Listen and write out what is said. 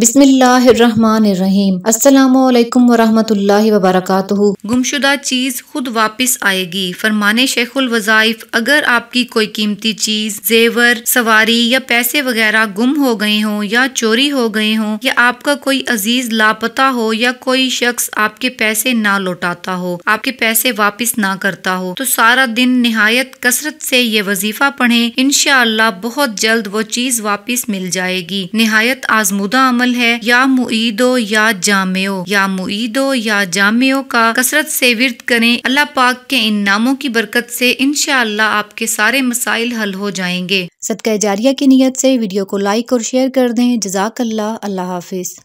बिस्मिल्लाहिर्रहमानिर्रहीम अस्सलाम वरहमतुल्लाहि वबरकातुहु गुमशुदा चीज़ खुद वापस आएगी फरमाने शेखुल वज़ाइफ अगर आपकी कोई कीमती चीज़ जेवर सवारी या पैसे वगैरह गुम हो गए हों या चोरी हो गए हों या आपका कोई अजीज लापता हो या कोई शख्स आपके पैसे ना लौटाता हो आपके पैसे वापस ना करता हो तो सारा दिन नहायत कसरत से ये वजीफा पढ़े इनशाला बहुत जल्द वो चीज़ वापस मिल जाएगी नहायत आजमुदा अमल शामिल है या मुईदो या जामियो या मुईदो या जामियो का कसरत से विरद करें अल्लाह पाक के इन नामों की बरकत से इन आपके सारे मसाइल हल हो जाएंगे सदका जारिया की नीयत से वीडियो को लाइक और शेयर कर दें जजाक अल्लाह हाफिज़